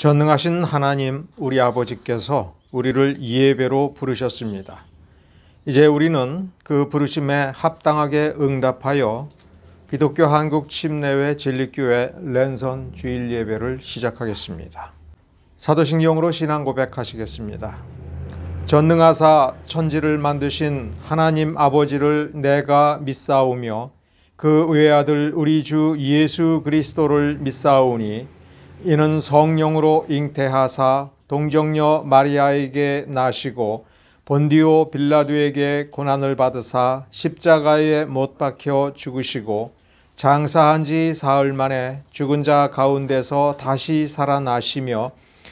전능하신 하나님 우리 아버지께서 우리를 예배로 부르셨습니다. 이제 우리는 그 부르심에 합당하게 응답하여 기독교 한국 침례회 진리교회 랜선 주일 예배를 시작하겠습니다. 사도신경으로 신앙 고백하시겠습니다. 전능하사 천지를 만드신 하나님 아버지를 내가 믿사오며 그 외아들 우리 주 예수 그리스도를 믿사오니 이는 성령으로 잉태하사 동정녀 마리아에게 나시고 본디오 빌라도에게 고난을 받으사 십자가에 못 박혀 죽으시고 장사한 지 사흘 만에 죽은 자 가운데서 다시 살아나시며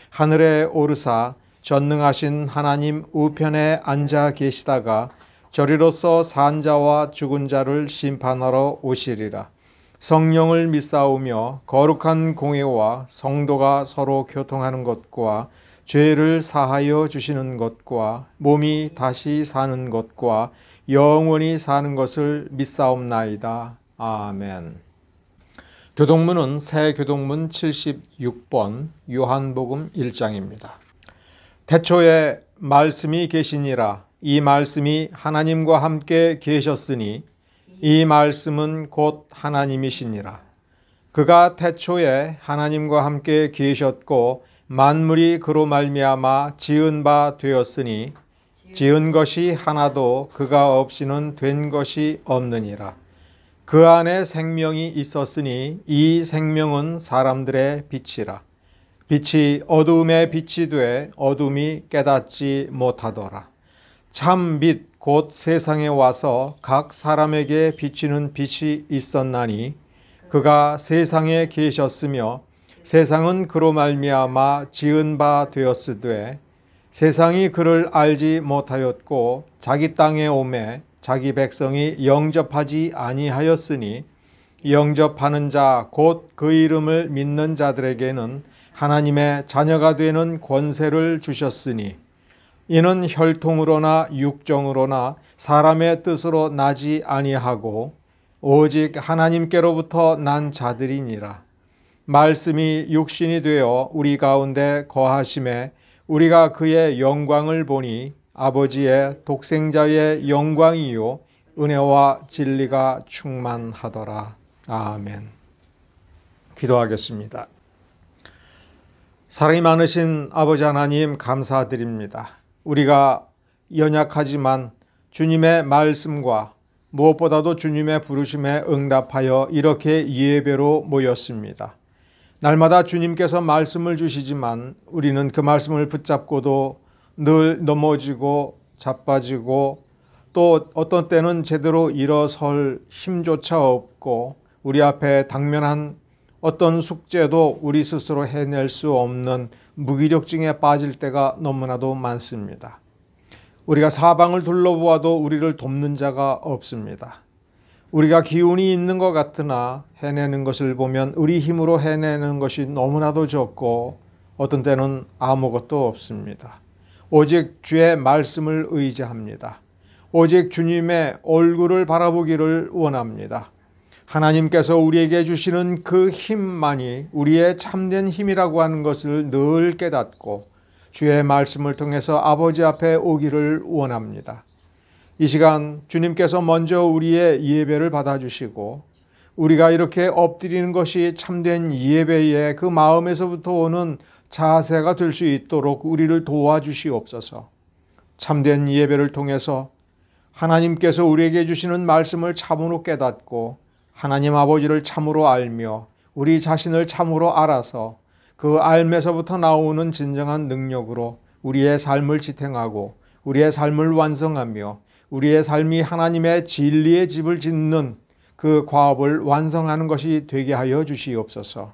하늘에 오르사 전능하신 하나님 우편에 앉아 계시다가 저리로서 산 자와 죽은 자를 심판하러 오시리라. 성령을 믿사오며 거룩한 공예와 성도가 서로 교통하는 것과 죄를 사하여 주시는 것과 몸이 다시 사는 것과 영원히 사는 것을 믿사옵나이다. 아멘. 교동문은 새 교동문 76번 요한복음 1장입니다. 태초에 말씀이 계시니라 이 말씀이 하나님과 함께 계셨으니 이 말씀은 곧 하나님이시니라. 그가 태초에 하나님과 함께 계셨고 만물이 그로 말미암아 지은 바 되었으니 지은 것이 하나도 그가 없이는 된 것이 없느니라. 그 안에 생명이 있었으니 이 생명은 사람들의 빛이라. 빛이 어둠의 빛이 돼 어둠이 깨닫지 못하더라. 참빛 곧 세상에 와서 각 사람에게 비치는 빛이 있었나니 그가 세상에 계셨으며 세상은 그로 말미암아 지은 바 되었으되 세상이 그를 알지 못하였고 자기 땅에 오매 자기 백성이 영접하지 아니하였으니 영접하는 자 곧 그 이름을 믿는 자들에게는 하나님의 자녀가 되는 권세를 주셨으니 이는 혈통으로나 육정으로나 사람의 뜻으로 나지 아니하고 오직 하나님께로부터 난 자들이니라. 말씀이 육신이 되어 우리 가운데 거하심에 우리가 그의 영광을 보니 아버지의 독생자의 영광이요 은혜와 진리가 충만하더라. 아멘. 기도하겠습니다. 사랑이 많으신 아버지 하나님 감사드립니다. 우리가 연약하지만 주님의 말씀과 무엇보다도 주님의 부르심에 응답하여 이렇게 예배로 모였습니다. 날마다 주님께서 말씀을 주시지만 우리는 그 말씀을 붙잡고도 늘 넘어지고 자빠지고 또 어떤 때는 제대로 일어설 힘조차 없고 우리 앞에 당면한 어떤 숙제도 우리 스스로 해낼 수 없는 무기력증에 빠질 때가 너무나도 많습니다. 우리가 사방을 둘러보아도 우리를 돕는 자가 없습니다. 우리가 기운이 있는 것 같으나 해내는 것을 보면 우리 힘으로 해내는 것이 너무나도 적고 어떤 때는 아무것도 없습니다. 오직 주의 말씀을 의지합니다. 오직 주님의 얼굴을 바라보기를 원합니다. 하나님께서 우리에게 주시는 그 힘만이 우리의 참된 힘이라고 하는 것을 늘 깨닫고 주의 말씀을 통해서 아버지 앞에 오기를 원합니다. 이 시간 주님께서 먼저 우리의 예배를 받아주시고 우리가 이렇게 엎드리는 것이 참된 예배의 그 마음에서부터 오는 자세가 될 수 있도록 우리를 도와주시옵소서. 참된 예배를 통해서 하나님께서 우리에게 주시는 말씀을 참으로 깨닫고 하나님 아버지를 참으로 알며 우리 자신을 참으로 알아서 그 알면서부터 나오는 진정한 능력으로 우리의 삶을 지탱하고 우리의 삶을 완성하며 우리의 삶이 하나님의 진리의 집을 짓는 그 과업을 완성하는 것이 되게 하여 주시옵소서.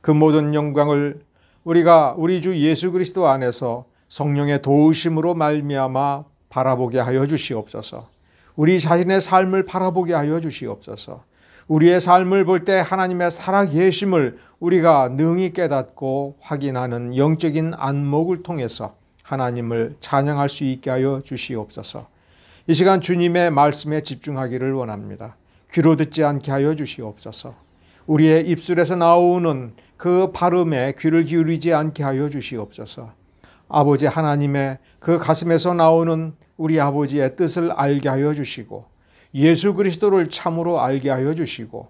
그 모든 영광을 우리가 우리 주 예수 그리스도 안에서 성령의 도우심으로 말미암아 바라보게 하여 주시옵소서. 우리 자신의 삶을 바라보게 하여 주시옵소서. 우리의 삶을 볼 때 하나님의 살아계심을 우리가 능히 깨닫고 확인하는 영적인 안목을 통해서 하나님을 찬양할 수 있게 하여 주시옵소서. 이 시간 주님의 말씀에 집중하기를 원합니다. 귀로 듣지 않게 하여 주시옵소서. 우리의 입술에서 나오는 그 발음에 귀를 기울이지 않게 하여 주시옵소서. 아버지 하나님의 그 가슴에서 나오는 우리 아버지의 뜻을 알게 하여 주시고 예수 그리스도를 참으로 알게 하여 주시고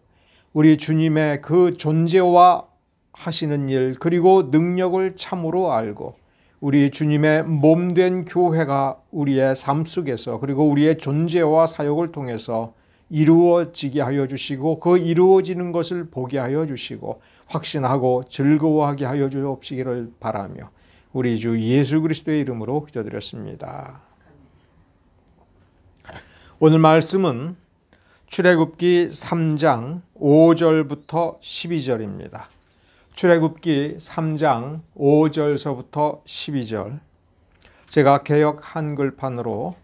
우리 주님의 그 존재와 하시는 일 그리고 능력을 참으로 알고 우리 주님의 몸된 교회가 우리의 삶 속에서 그리고 우리의 존재와 사역을 통해서 이루어지게 하여 주시고 그 이루어지는 것을 보게 하여 주시고 확신하고 즐거워하게 하여 주옵시기를 바라며 우리 주 예수 그리스도의 이름으로 기도드렸습니다. 오늘 말씀은 출애굽기 3장 5절부터 12절입니다. 출애굽기 3장 5절서부터 12절 제가 개역 한글판으로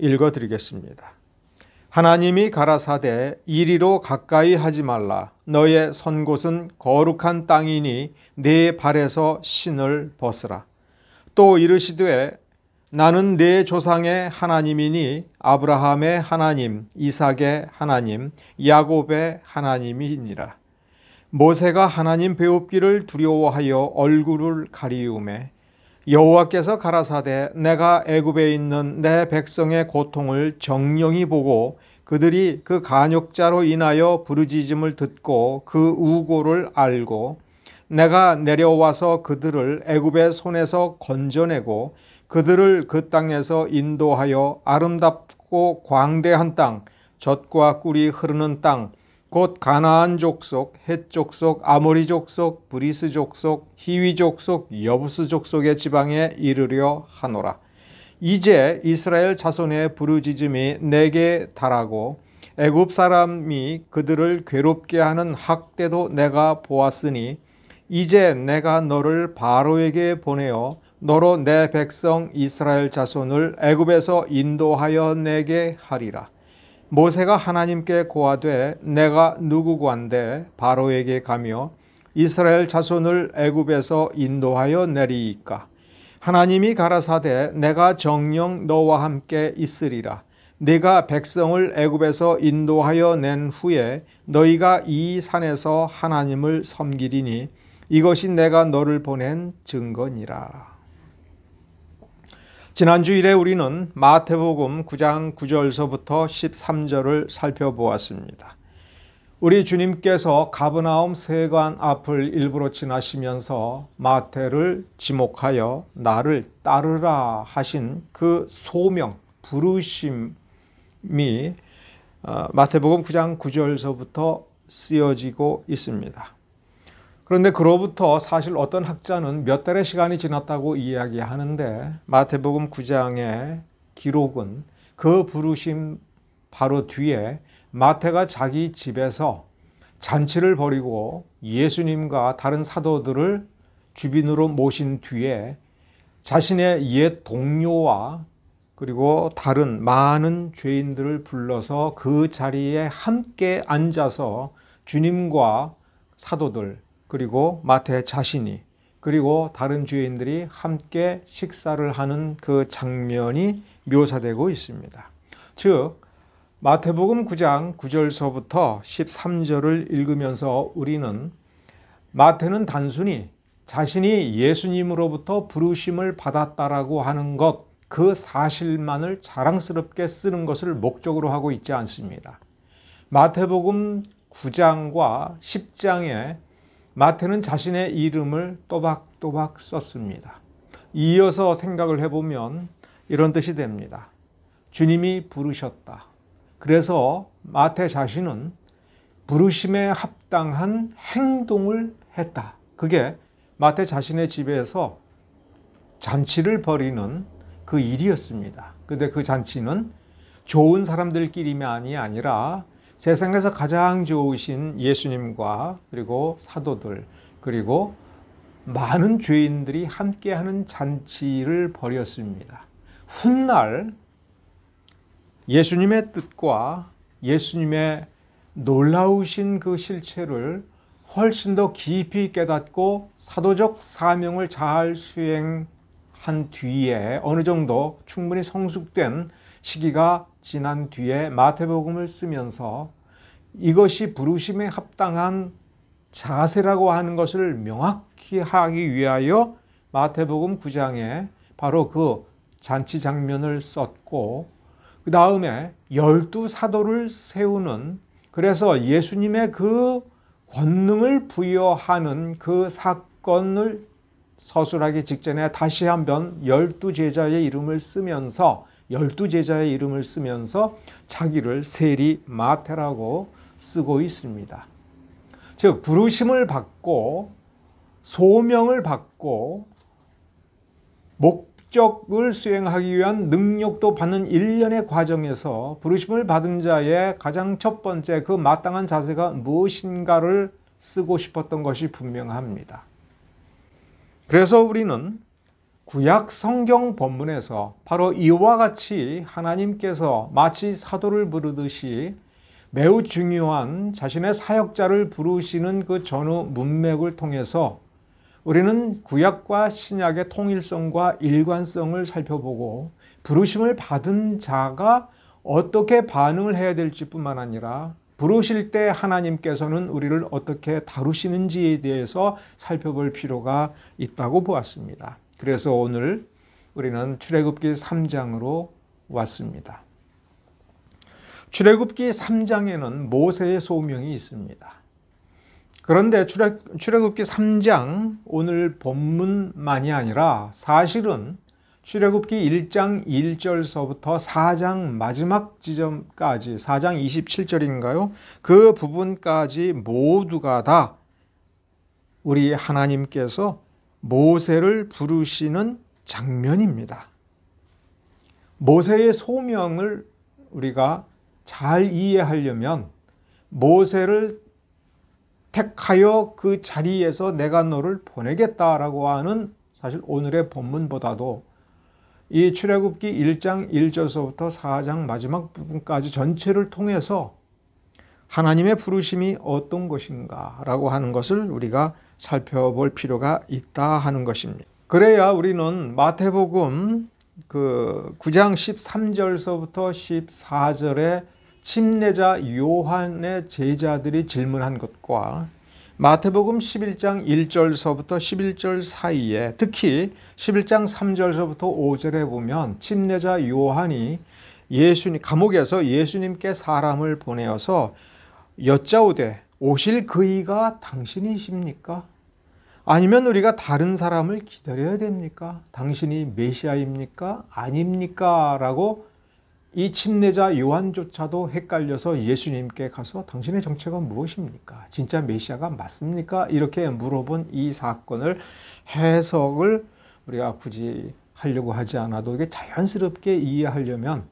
읽어 드리겠습니다. 하나님이 가라사대 이리로 가까이 하지 말라 너의 선곳은 거룩한 땅이니 네 발에서 신을 벗으라 또 이르시되 나는 내 조상의 하나님이니 아브라함의 하나님, 이삭의 하나님, 야곱의 하나님이니라. 모세가 하나님 배웁기를 두려워하여 얼굴을 가리움에 여호와께서 가라사대 내가 애굽에 있는 내 백성의 고통을 정령히 보고 그들이 그 간역자로 인하여 부르짖음을 듣고 그 우고를 알고 내가 내려와서 그들을 애굽의 손에서 건져내고 그들을 그 땅에서 인도하여 아름답고 광대한 땅, 젖과 꿀이 흐르는 땅, 곧 가나안 족속, 헷 족속, 아모리 족속, 브리스 족속, 히위 족속, 여부스 족속의 지방에 이르려 하노라. 이제 이스라엘 자손의 부르짖음이 내게 달하고 애굽 사람이 그들을 괴롭게 하는 학대도 내가 보았으니 이제 내가 너를 바로에게 보내어 너로 내 백성 이스라엘 자손을 애굽에서 인도하여 내게 하리라. 모세가 하나님께 고하되 내가 누구관데 바로에게 가며 이스라엘 자손을 애굽에서 인도하여 내리이까. 하나님이 가라사대 내가 정령 너와 함께 있으리라. 네가 백성을 애굽에서 인도하여 낸 후에 너희가 이 산에서 하나님을 섬기리니 이것이 내가 너를 보낸 증거니라. 지난주 일에 우리는 마태복음 9장 9절서부터 13절을 살펴보았습니다. 우리 주님께서 가브나움 세관 앞을 일부러 지나시면서 마태를 지목하여 나를 따르라 하신 그 소명, 부르심이 어, 마태복음 9장 9절서부터 쓰여지고 있습니다. 그런데 그로부터 사실 어떤 학자는 몇 달의 시간이 지났다고 이야기하는데 마태복음 9장의 기록은 그 부르심 바로 뒤에 마태가 자기 집에서 잔치를 벌이고 예수님과 다른 사도들을 주빈으로 모신 뒤에 자신의 옛 동료와 그리고 다른 많은 죄인들을 불러서 그 자리에 함께 앉아서 주님과 사도들 그리고 마태 자신이 그리고 다른 주인들이 함께 식사를 하는 그 장면이 묘사되고 있습니다. 즉 마태복음 9장 9절서부터 13절을 읽으면서 우리는 마태는 단순히 자신이 예수님으로부터 부르심을 받았다라고 하는 것 그 사실만을 자랑스럽게 쓰는 것을 목적으로 하고 있지 않습니다. 마태복음 9장과 10장에 마태는 자신의 이름을 또박또박 썼습니다. 이어서 생각을 해보면 이런 뜻이 됩니다. 주님이 부르셨다. 그래서 마태 자신은 부르심에 합당한 행동을 했다. 그게 마태 자신의 집에서 잔치를 벌이는 그 일이었습니다. 근데 그 잔치는 좋은 사람들끼리만이 아니라 세상에서 가장 좋으신 예수님과 그리고 사도들 그리고 많은 죄인들이 함께하는 잔치를 벌였습니다. 훗날 예수님의 뜻과 예수님의 놀라우신 그 실체를 훨씬 더 깊이 깨닫고 사도적 사명을 잘 수행한 뒤에 어느 정도 충분히 성숙된 시기가 지난 뒤에 마태복음을 쓰면서 이것이 부르심에 합당한 자세라고 하는 것을 명확히 하기 위하여 마태복음 9장에 바로 그 잔치 장면을 썼고 그 다음에 열두 사도를 세우는 그래서 예수님의 그 권능을 부여하는 그 사건을 서술하기 직전에 다시 한번 열두 제자의 이름을 쓰면서 열두 제자의 이름을 쓰면서 자기를 세리 마태라고 쓰고 있습니다. 즉 부르심을 받고 소명을 받고 목적을 수행하기 위한 능력도 받는 일련의 과정에서 부르심을 받은 자의 가장 첫 번째 그 마땅한 자세가 무엇인가를 쓰고 싶었던 것이 분명합니다. 그래서 우리는 구약 성경 본문에서 바로 이와 같이 하나님께서 마치 사도를 부르듯이 매우 중요한 자신의 사역자를 부르시는 그 전후 문맥을 통해서 우리는 구약과 신약의 통일성과 일관성을 살펴보고 부르심을 받은 자가 어떻게 반응을 해야 될지 뿐만 아니라 부르실 때 하나님께서는 우리를 어떻게 다루시는지에 대해서 살펴볼 필요가 있다고 보았습니다. 그래서 오늘 우리는 출애굽기 3장으로 왔습니다. 출애굽기 3장에는 모세의 소명이 있습니다. 그런데 출애굽기 3장 오늘 본문만이 아니라 사실은 출애굽기 1장 1절서부터 4장 마지막 지점까지 4장 27절인가요? 그 부분까지 모두가 다 우리 하나님께서 모세를 부르시는 장면입니다. 모세의 소명을 우리가 잘 이해하려면 모세를 택하여 그 자리에서 내가 너를 보내겠다라고 하는 사실 오늘의 본문보다도 이 출애굽기 1장 1절서부터 4장 마지막 부분까지 전체를 통해서 하나님의 부르심이 어떤 것인가라고 하는 것을 우리가 살펴볼 필요가 있다 하는 것입니다. 그래야 우리는 마태복음 그 9장 13절서부터 14절에 침례자 요한의 제자들이 질문한 것과 마태복음 11장 1절서부터 11절 사이에 특히 11장 3절서부터 5절에 보면 침례자 요한이 예수님 감옥에서 예수님께 사람을 보내어서 여짜오되 오실 그이가 당신이십니까? 아니면 우리가 다른 사람을 기다려야 됩니까? 당신이 메시아입니까? 아닙니까? 라고 이 침례자 요한조차도 헷갈려서 예수님께 가서 당신의 정체가 무엇입니까? 진짜 메시아가 맞습니까? 이렇게 물어본 이 사건을 해석을 우리가 굳이 하려고 하지 않아도 이게 자연스럽게 이해하려면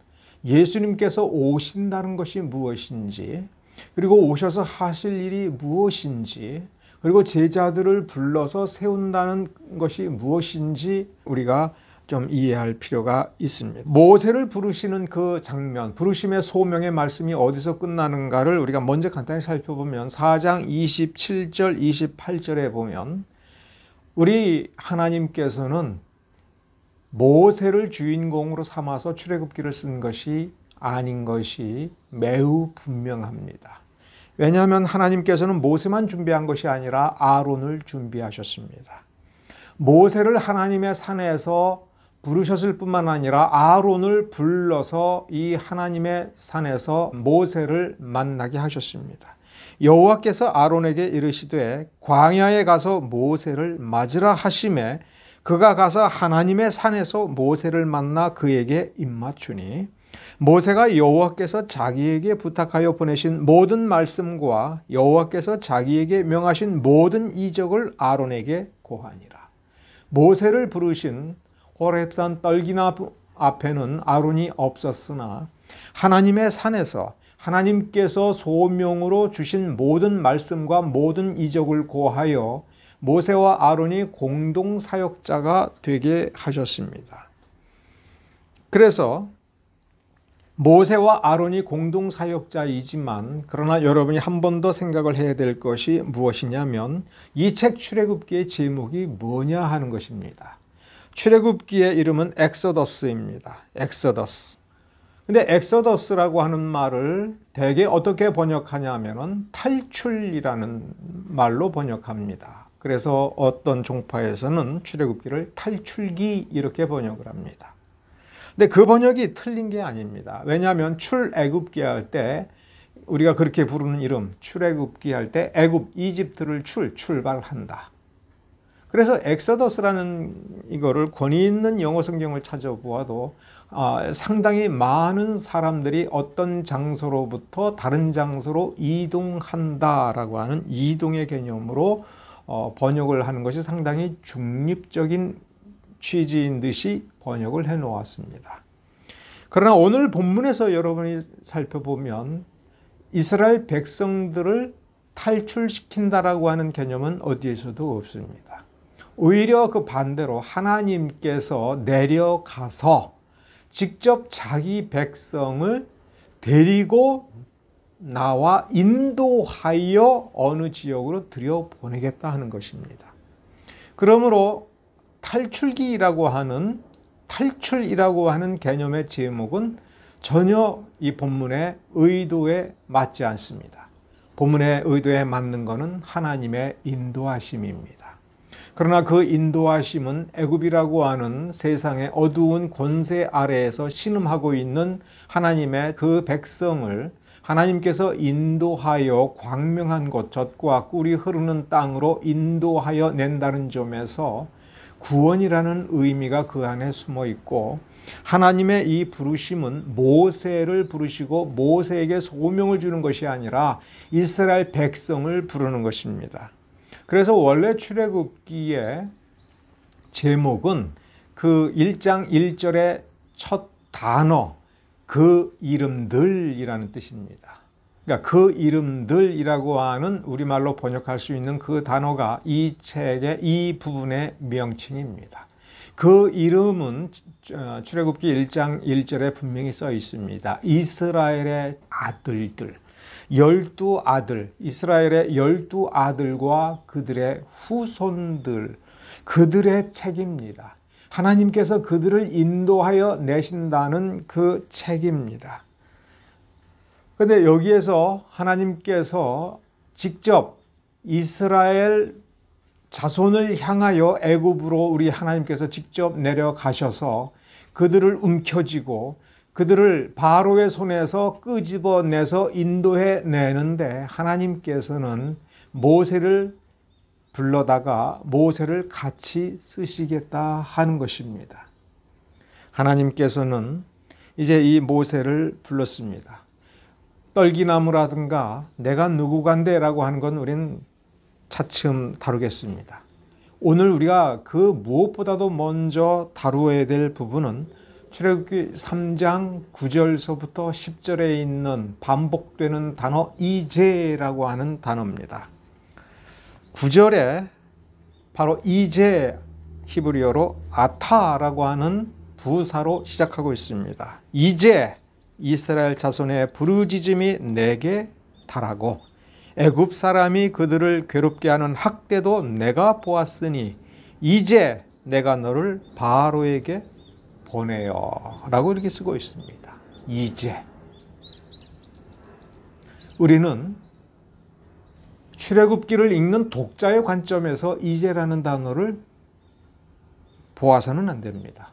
예수님께서 오신다는 것이 무엇인지 그리고 오셔서 하실 일이 무엇인지 그리고 제자들을 불러서 세운다는 것이 무엇인지 우리가 좀 이해할 필요가 있습니다. 모세를 부르시는 그 장면, 부르심의 소명의 말씀이 어디서 끝나는가를 우리가 먼저 간단히 살펴보면 4장 27절, 28절에 보면 우리 하나님께서는 모세를 주인공으로 삼아서 출애굽기를 쓴 것이 아닌 것이 매우 분명합니다. 왜냐하면 하나님께서는 모세만 준비한 것이 아니라 아론을 준비하셨습니다. 모세를 하나님의 산에서 부르셨을 뿐만 아니라 아론을 불러서 이 하나님의 산에서 모세를 만나게 하셨습니다. 여호와께서 아론에게 이르시되 광야에 가서 모세를 맞으라 하심에 그가 가서 하나님의 산에서 모세를 만나 그에게 입맞추니 모세가 여호와께서 자기에게 부탁하여 보내신 모든 말씀과 여호와께서 자기에게 명하신 모든 이적을 아론에게 고하니라. 모세를 부르신 호랩산 떨기나 앞에는 아론이 없었으나 하나님의 산에서 하나님께서 소명으로 주신 모든 말씀과 모든 이적을 고하여 모세와 아론이 공동 사역자가 되게 하셨습니다. 그래서 모세와 아론이 공동 사역자이지만 그러나 여러분이 한 번 더 생각을 해야 될 것이 무엇이냐면 이 책 출애굽기의 제목이 뭐냐 하는 것입니다. 출애굽기의 이름은 엑서더스입니다. 엑서더스. 근데 엑서더스라고 하는 말을 대개 어떻게 번역하냐면은 탈출이라는 말로 번역합니다. 그래서 어떤 종파에서는 출애굽기를 탈출기 이렇게 번역을 합니다. 근데 그 번역이 틀린 게 아닙니다. 왜냐하면 출애굽기 할 때 우리가 그렇게 부르는 이름 출애굽기 할 때 애굽 이집트를 출 출발한다. 그래서 엑서더스라는 이거를 권위 있는 영어 성경을 찾아보아도 아, 상당히 많은 사람들이 어떤 장소로부터 다른 장소로 이동한다라고 하는 이동의 개념으로 어, 번역을 하는 것이 상당히 중립적인 취지인 듯이 번역을 해 놓았습니다. 그러나 오늘 본문에서 여러분이 살펴보면 이스라엘 백성들을 탈출시킨다라고 하는 개념은 어디에서도 없습니다. 오히려 그 반대로 하나님께서 내려가서 직접 자기 백성을 데리고 나와 인도하여 어느 지역으로 들여보내겠다 하는 것입니다. 그러므로 탈출기라고 하는 탈출이라고 하는 개념의 제목은 전혀 이 본문의 의도에 맞지 않습니다. 본문의 의도에 맞는 것은 하나님의 인도하심입니다. 그러나 그 인도하심은 애굽이라고 하는 세상의 어두운 권세 아래에서 신음하고 있는 하나님의 그 백성을 하나님께서 인도하여 광명한 곳, 젖과 꿀이 흐르는 땅으로 인도하여 낸다는 점에서 구원이라는 의미가 그 안에 숨어 있고 하나님의 이 부르심은 모세를 부르시고 모세에게 소명을 주는 것이 아니라 이스라엘 백성을 부르는 것입니다. 그래서 원래 출애굽기의 제목은 그 1장 1절의 첫 단어 그 이름들이라는 뜻입니다. 그러니까 그 이름들이라고 하는 우리말로 번역할 수 있는 그 단어가 이 책의 이 부분의 명칭입니다. 그 이름은 어, 출애굽기 1장 1절에 분명히 써 있습니다. 이스라엘의 아들들 열두 아들 이스라엘의 열두 아들과 그들의 후손들 그들의 책입니다. 하나님께서 그들을 인도하여 내신다는 그 책입니다. 그런데 여기에서 하나님께서 직접 이스라엘 자손을 향하여 애굽으로 우리 하나님께서 직접 내려가셔서 그들을 움켜쥐고 그들을 바로의 손에서 끄집어내서 인도해 내는데 하나님께서는 모세를 불러다가 모세를 같이 쓰시겠다 하는 것입니다. 하나님께서는 이제 이 모세를 불렀습니다. 떨기나무라든가 내가 누구간데 라고 하는 건우린 차츰 다루겠습니다. 오늘 우리가 그 무엇보다도 먼저 다루어야 될 부분은 출애굽기 3장 9절서부터 10절에 있는 반복되는 단어 이제라고 하는 단어입니다. 9절에 바로 이제 히브리어로 아타라고 하는 부사로 시작하고 있습니다. 이제 이스라엘 자손의 부르짖음이 내게 달하고 애굽 사람이 그들을 괴롭게 하는 학대도 내가 보았으니 이제 내가 너를 바로에게 보내요. 라고 이렇게 쓰고 있습니다. 이제. 우리는 출애굽기를 읽는 독자의 관점에서 이제라는 단어를 보아서는 안 됩니다.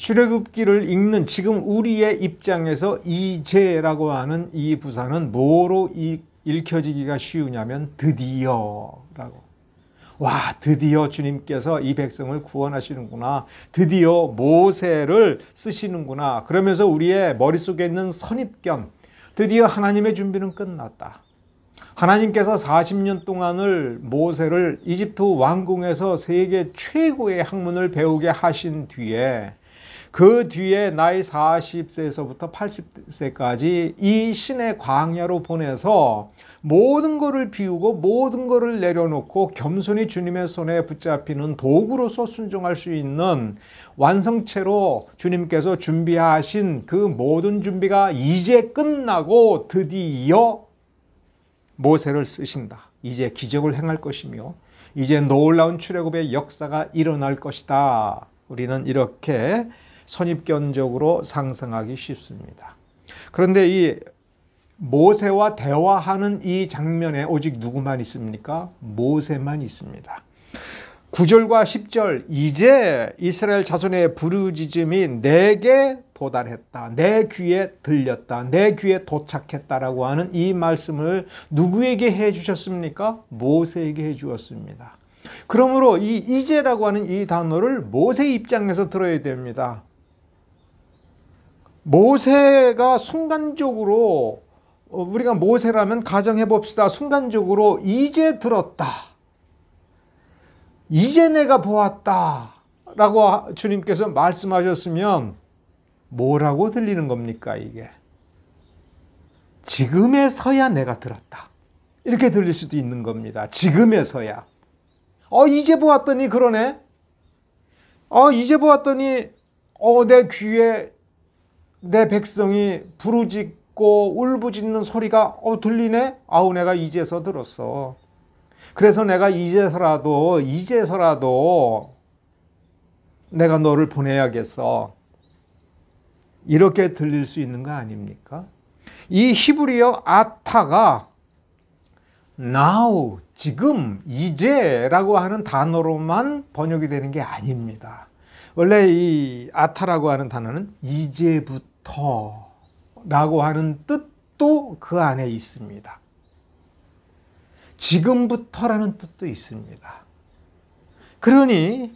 출애굽기를 읽는 지금 우리의 입장에서 이제라고 하는 이 부사는 뭐로 이, 읽혀지기가 쉬우냐면 드디어라고. 와 드디어 주님께서 이 백성을 구원하시는구나. 드디어 모세를 쓰시는구나. 그러면서 우리의 머릿속에 있는 선입견. 드디어 하나님의 준비는 끝났다. 하나님께서 40년 동안을 모세를 이집트 왕궁에서 세계 최고의 학문을 배우게 하신 뒤에 그 뒤에 나이 40세에서부터 80세까지 이 신의 광야로 보내서 모든 것을 비우고 모든 것을 내려놓고 겸손히 주님의 손에 붙잡히는 도구로서 순종할 수 있는 완성체로 주님께서 준비하신 그 모든 준비가 이제 끝나고 드디어 모세를 쓰신다. 이제 기적을 행할 것이며 이제 놀라운 출애굽의 역사가 일어날 것이다. 우리는 이렇게 선입견적으로 상상하기 쉽습니다. 그런데 이 모세와 대화하는 이 장면에 오직 누구만 있습니까? 모세만 있습니다. 9절과 10절 이제 이스라엘 자손의 부르짖음이 내게 도달했다. 내 귀에 들렸다. 내 귀에 도착했다라고 하는 이 말씀을 누구에게 해 주셨습니까? 모세에게 해 주었습니다. 그러므로 이 이제라고 하는 이 단어를 모세 입장에서 들어야 됩니다. 모세가 순간적으로 어, 우리가 모세라면 가정해 봅시다. 순간적으로 이제 들었다. 이제 내가 보았다. 라고 주님께서 말씀하셨으면 뭐라고 들리는 겁니까, 이게? 지금에서야 내가 들었다. 이렇게 들릴 수도 있는 겁니다. 지금에서야. 어, 이제 보았더니 그러네. 어, 이제 보았더니, 어, 내 귀에 내 백성이 부르짖고 울부짖는 소리가 어 들리네? 아우 내가 이제서 들었어. 그래서 내가 이제서라도 이제서라도 내가 너를 보내야겠어. 이렇게 들릴 수 있는 거 아닙니까? 이 히브리어 아타가 now, 지금, 이제라고 하는 단어로만 번역이 되는 게 아닙니다. 원래 이 아타라고 하는 단어는 이제부터 더라고 하는 뜻도 그 안에 있습니다. 지금부터라는 뜻도 있습니다. 그러니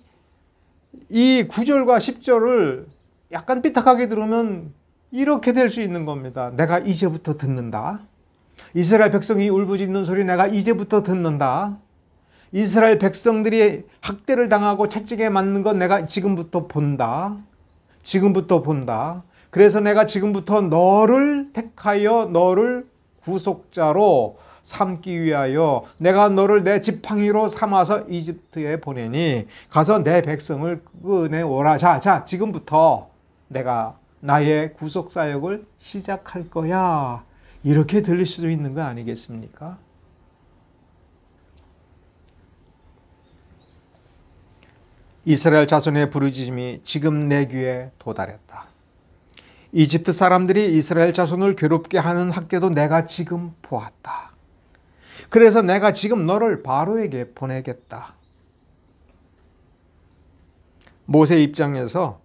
이 9절과 10절을 약간 삐딱하게 들으면 이렇게 될 수 있는 겁니다. 내가 이제부터 듣는다. 이스라엘 백성이 울부짖는 소리 내가 이제부터 듣는다. 이스라엘 백성들이 학대를 당하고 채찍에 맞는 건 내가 지금부터 본다. 지금부터 본다. 그래서 내가 지금부터 너를 택하여 너를 구속자로 삼기 위하여 내가 너를 내 지팡이로 삼아서 이집트에 보내니 가서 내 백성을 끄내오라 자, 자, 지금부터 내가 나의 구속 사역을 시작할 거야. 이렇게 들릴 수도 있는 거 아니겠습니까? 이스라엘 자손의 부르짖음이 지금 내 귀에 도달했다. 이집트 사람들이 이스라엘 자손을 괴롭게 하는 학대도 내가 지금 보았다. 그래서 내가 지금 너를 바로에게 보내겠다. 모세 입장에서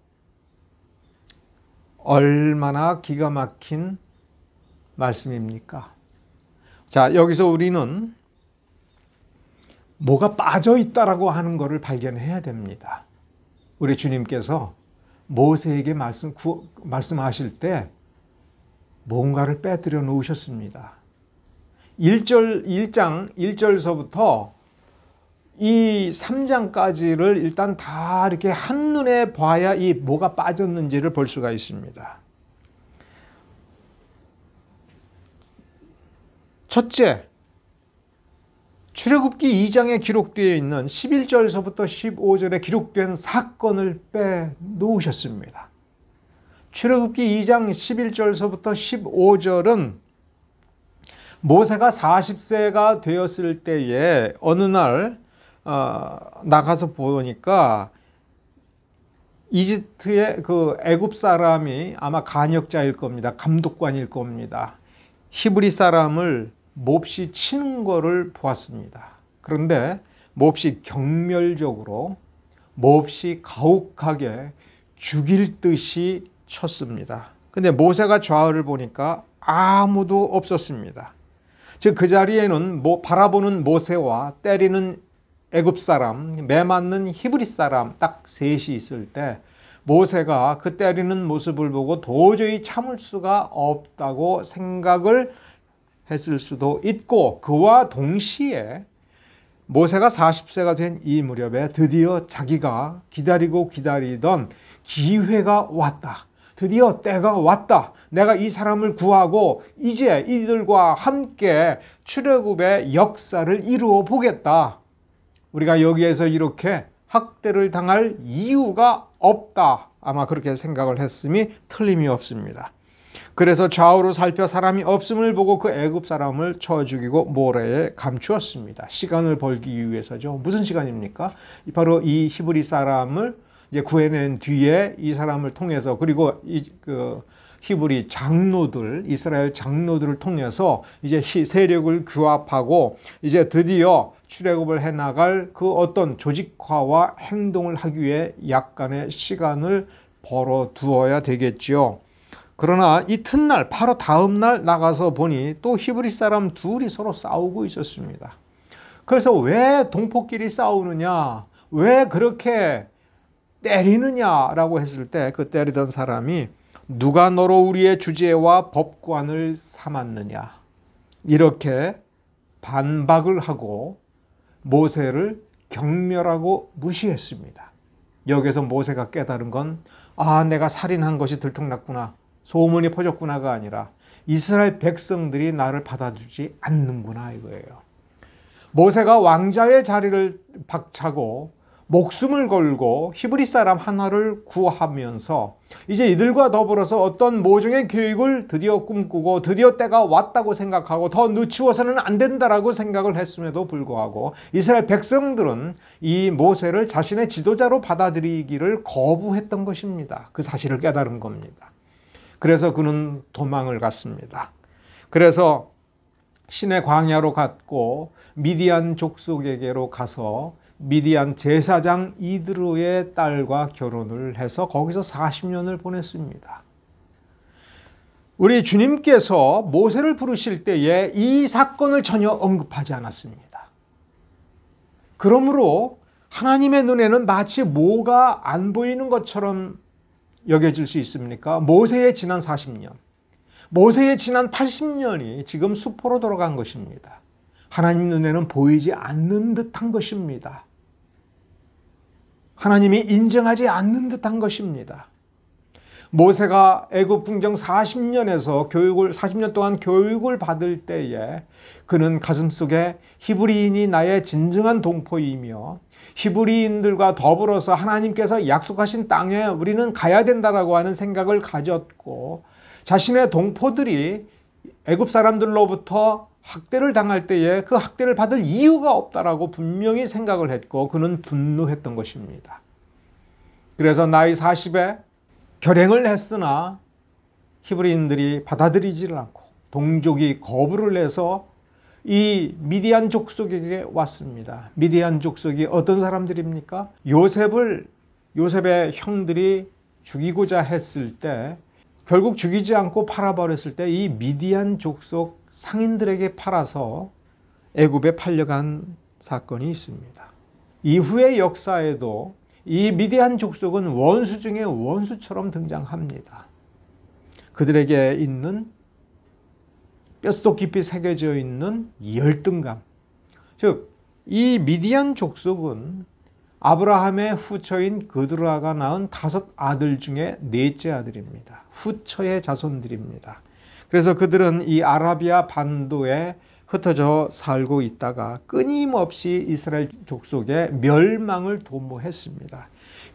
얼마나 기가 막힌 말씀입니까? 자, 여기서 우리는 뭐가 빠져 있다라고 하는 것을 발견해야 됩니다. 우리 주님께서 모세에게 말씀, 구, 말씀하실 때 뭔가를 빼뜨려 놓으셨습니다. 1절, 1장, 1절서부터 이 3장까지를 일단 다 이렇게 한눈에 봐야 이 뭐가 빠졌는지를 볼 수가 있습니다. 첫째, 출애굽기 2장에 기록되어 있는 11절서부터 15절에 기록된 사건을 빼놓으셨습니다. 출애굽기 2장 11절서부터 15절은 모세가 40세가 되었을 때에 어느 날 어, 나가서 보니까 이집트의 그 애굽 사람이 아마 간역자일 겁니다. 감독관일 겁니다. 히브리 사람을 몹시 치는 거를 보았습니다. 그런데 몹시 경멸적으로 몹시 가혹하게 죽일 듯이 쳤습니다. 근데 모세가 좌우를 보니까 아무도 없었습니다. 즉 그 자리에는 뭐 바라보는 모세와 때리는 애굽 사람, 매 맞는 히브리 사람 딱 셋이 있을 때 모세가 그 때리는 모습을 보고 도저히 참을 수가 없다고 생각을 했을 수도 있고 그와 동시에 모세가 40세가 된 이 무렵에 드디어 자기가 기다리고 기다리던 기회가 왔다. 드디어 때가 왔다. 내가 이 사람을 구하고 이제 이들과 함께 출애굽의 역사를 이루어 보겠다. 우리가 여기에서 이렇게 학대를 당할 이유가 없다. 아마 그렇게 생각을 했음이 틀림이 없습니다. 그래서 좌우로 살펴 사람이 없음을 보고 그 애굽 사람을 쳐 죽이고 모래에 감추었습니다. 시간을 벌기 위해서죠. 무슨 시간입니까? 바로 이 히브리 사람을 이제 구해낸 뒤에 이 사람을 통해서 그리고 이그 히브리 장로들, 이스라엘 장로들을 통해서 이제 세력을 규합하고 이제 드디어 출애굽을 해 나갈 그 어떤 조직화와 행동을 하기 위해 약간의 시간을 벌어 두어야 되겠지요. 그러나 이튿날 바로 다음날 나가서 보니 또 히브리 사람 둘이 서로 싸우고 있었습니다. 그래서 왜 동포끼리 싸우느냐 왜 그렇게 때리느냐라고 했을 때 그 때리던 사람이 누가 너로 우리의 주제와 법관을 삼았느냐 이렇게 반박을 하고 모세를 경멸하고 무시했습니다. 여기서 모세가 깨달은 건 아, 내가 살인한 것이 들통났구나. 소문이 퍼졌구나가 아니라 이스라엘 백성들이 나를 받아주지 않는구나 이거예요. 모세가 왕자의 자리를 박차고 목숨을 걸고 히브리 사람 하나를 구하면서 이제 이들과 더불어서 어떤 모종의 교육을 드디어 꿈꾸고 드디어 때가 왔다고 생각하고 더 늦추어서는 안 된다라고 생각을 했음에도 불구하고 이스라엘 백성들은 이 모세를 자신의 지도자로 받아들이기를 거부했던 것입니다. 그 사실을 깨달은 겁니다. 그래서 그는 도망을 갔습니다. 그래서 신의 광야로 갔고 미디안 족속에게로 가서 미디안 제사장 이드루의 딸과 결혼을 해서 거기서 40년을 보냈습니다. 우리 주님께서 모세를 부르실 때에 이 사건을 전혀 언급하지 않았습니다. 그러므로 하나님의 눈에는 마치 뭐가 안 보이는 것처럼 여겨질 수 있습니까? 모세의 지난 40년, 모세의 지난 80년이 지금 수포로 돌아간 것입니다. 하나님 눈에는 보이지 않는 듯한 것입니다. 하나님이 인정하지 않는 듯한 것입니다. 모세가 애굽 궁정 40년에서 교육을 40년 동안 교육을 받을 때에 그는 가슴속에 히브리인이 나의 진정한 동포이며 히브리인들과 더불어서 하나님께서 약속하신 땅에 우리는 가야 된다라고 하는 생각을 가졌고 자신의 동포들이 애굽 사람들로부터 학대를 당할 때에 그 학대를 받을 이유가 없다라고 분명히 생각을 했고 그는 분노했던 것입니다. 그래서 나이 40에 결행을 했으나 히브리인들이 받아들이지 않고 동족이 거부를 해서 이 미디안 족속에게 왔습니다. 미디안 족속이 어떤 사람들입니까? 요셉을 요셉의 형들이 죽이고자 했을 때 결국 죽이지 않고 팔아버렸을 때 이 미디안 족속 상인들에게 팔아서 애굽에 팔려간 사건이 있습니다. 이후의 역사에도 이 미디안 족속은 원수 중에 원수처럼 등장합니다. 그들에게 있는 뼛속 깊이 새겨져 있는 열등감. 즉, 이 미디안 족속은 아브라함의 후처인 그드라가 낳은 다섯 아들 중에 넷째 아들입니다. 후처의 자손들입니다. 그래서 그들은 이 아라비아 반도에 흩어져 살고 있다가 끊임없이 이스라엘 족속의 멸망을 도모했습니다.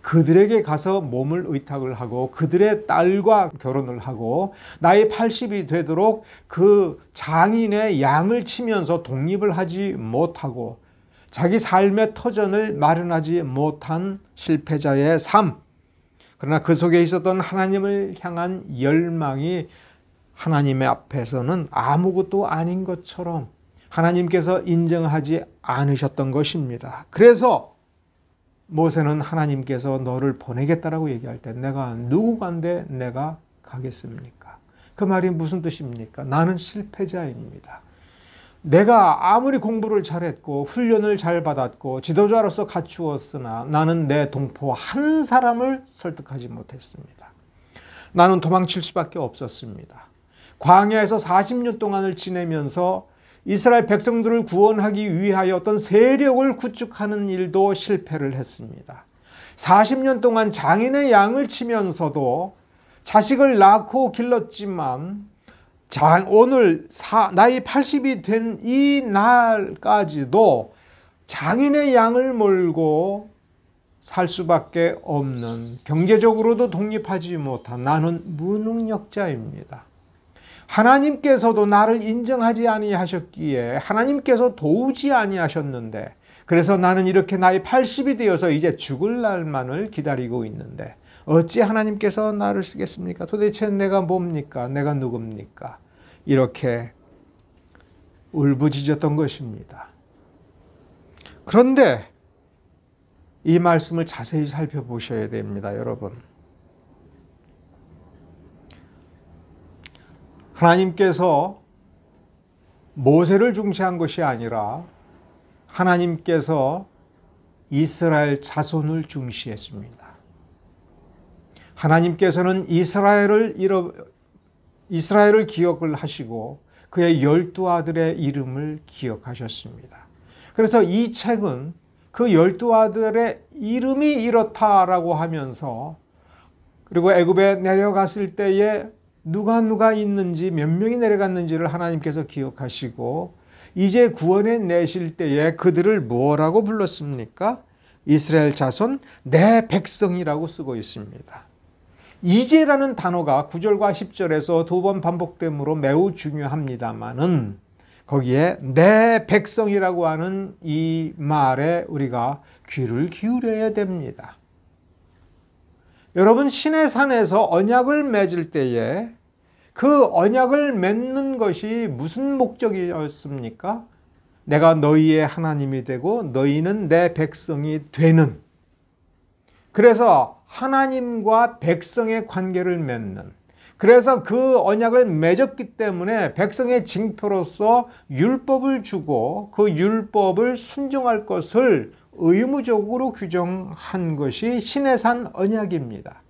그들에게 가서 몸을 의탁을 하고 그들의 딸과 결혼을 하고 나이 80이 되도록 그 장인의 양을 치면서 독립을 하지 못하고 자기 삶의 터전을 마련하지 못한 실패자의 삶. 그러나 그 속에 있었던 하나님을 향한 열망이 하나님의 앞에서는 아무것도 아닌 것처럼 하나님께서 인정하지 않으셨던 것입니다. 그래서 모세는 하나님께서 너를 보내겠다라고 얘기할 때 내가 누구간데 내가 가겠습니까? 그 말이 무슨 뜻입니까? 나는 실패자입니다. 내가 아무리 공부를 잘했고 훈련을 잘 받았고 지도자로서 갖추었으나 나는 내 동포 한 사람을 설득하지 못했습니다. 나는 도망칠 수밖에 없었습니다. 광야에서 40년 동안을 지내면서 이스라엘 백성들을 구원하기 위하여 어떤 세력을 구축하는 일도 실패를 했습니다. 40년 동안 장인의 양을 치면서도 자식을 낳고 길렀지만 장, 오늘 사, 나이 80이 된 이 날까지도 장인의 양을 몰고 살 수밖에 없는 경제적으로도 독립하지 못한 나는 무능력자입니다. 하나님께서도 나를 인정하지 아니하셨기에 하나님께서 도우지 아니하셨는데 그래서 나는 이렇게 나이 80이 되어서 이제 죽을 날만을 기다리고 있는데 어찌 하나님께서 나를 쓰겠습니까? 도대체 내가 뭡니까? 내가 누굽니까? 이렇게 울부짖었던 것입니다. 그런데 이 말씀을 자세히 살펴보셔야 됩니다, 여러분. 하나님께서 모세를 중시한 것이 아니라 하나님께서 이스라엘 자손을 중시했습니다. 하나님께서는 이스라엘을 잃어, 이스라엘을 기억을 하시고 그의 열두 아들의 이름을 기억하셨습니다. 그래서 이 책은 그 열두 아들의 이름이 이렇다라고 하면서 그리고 애굽에 내려갔을 때에 누가 누가 있는지 몇 명이 내려갔는지를 하나님께서 기억하시고 이제 구원해 내실 때에 그들을 뭐라고 불렀습니까? 이스라엘 자손 내 백성이라고 쓰고 있습니다. 이제라는 단어가 9절과 10절에서 두 번 반복됨으로 매우 중요합니다만은 거기에 내 백성이라고 하는 이 말에 우리가 귀를 기울여야 됩니다. 여러분 신의 산에서 언약을 맺을 때에 그 언약을 맺는 것이 무슨 목적이었습니까? 내가 너희의 하나님이 되고 너희는 내 백성이 되는. 그래서 하나님과 백성의 관계를 맺는. 그래서 그 언약을 맺었기 때문에 백성의 징표로서 율법을 주고 그 율법을 순종할 것을 의무적으로 규정한 것이 신의 산 언약입니다.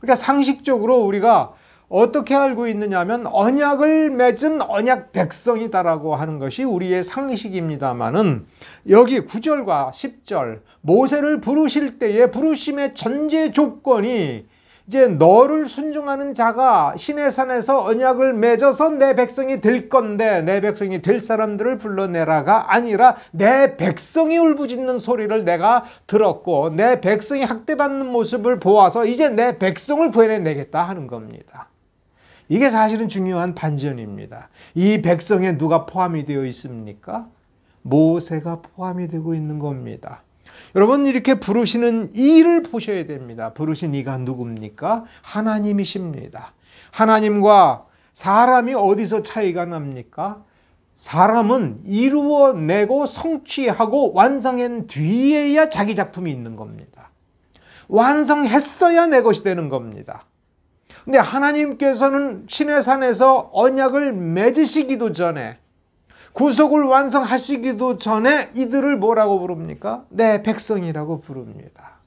그러니까 상식적으로 우리가 어떻게 알고 있느냐면 언약을 맺은 언약 백성이다라고 하는 것이 우리의 상식입니다만은 여기 9절과 10절 모세를 부르실 때의 부르심의 전제 조건이 이제 너를 순종하는 자가 시내산에서 언약을 맺어서 내 백성이 될 건데 내 백성이 될 사람들을 불러내라가 아니라 내 백성이 울부짖는 소리를 내가 들었고 내 백성이 학대받는 모습을 보아서 이제 내 백성을 구해내겠다 하는 겁니다. 이게 사실은 중요한 반전입니다. 이 백성에 누가 포함이 되어 있습니까? 모세가 포함이 되고 있는 겁니다. 여러분 이렇게 부르시는 이를 보셔야 됩니다. 부르신 이가 누굽니까? 하나님이십니다. 하나님과 사람이 어디서 차이가 납니까? 사람은 이루어내고 성취하고 완성한 뒤에야 자기 작품이 있는 겁니다. 완성했어야 내 것이 되는 겁니다. 근데 하나님께서는 신의 산에서 언약을 맺으시기도 전에 구속을 완성하시기도 전에 이들을 뭐라고 부릅니까? 내 백성이라고 부릅니다.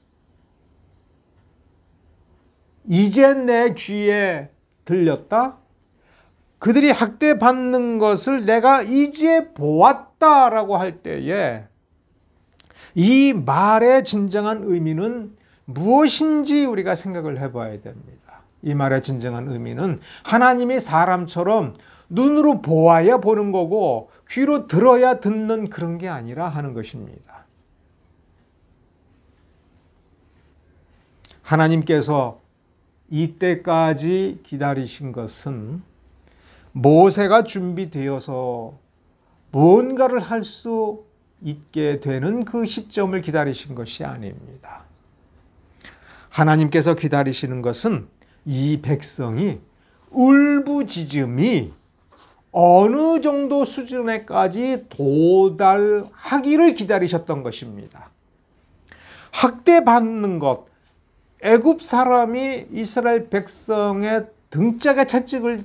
이제 내 귀에 들렸다. 그들이 학대받는 것을 내가 이제 보았다라고 할 때에 이 말의 진정한 의미는 무엇인지 우리가 생각을 해봐야 됩니다. 이 말의 진정한 의미는 하나님이 사람처럼 눈으로 보아야 보는 거고 귀로 들어야 듣는 그런 게 아니라 하는 것입니다. 하나님께서 이때까지 기다리신 것은 모세가 준비되어서 무언가를 할 수 있게 되는 그 시점을 기다리신 것이 아닙니다. 하나님께서 기다리시는 것은 이 백성이 울부짖음이 어느 정도 수준에까지 도달하기를 기다리셨던 것입니다. 학대받는 것, 애굽 사람이 이스라엘 백성의 등짝에 채찍을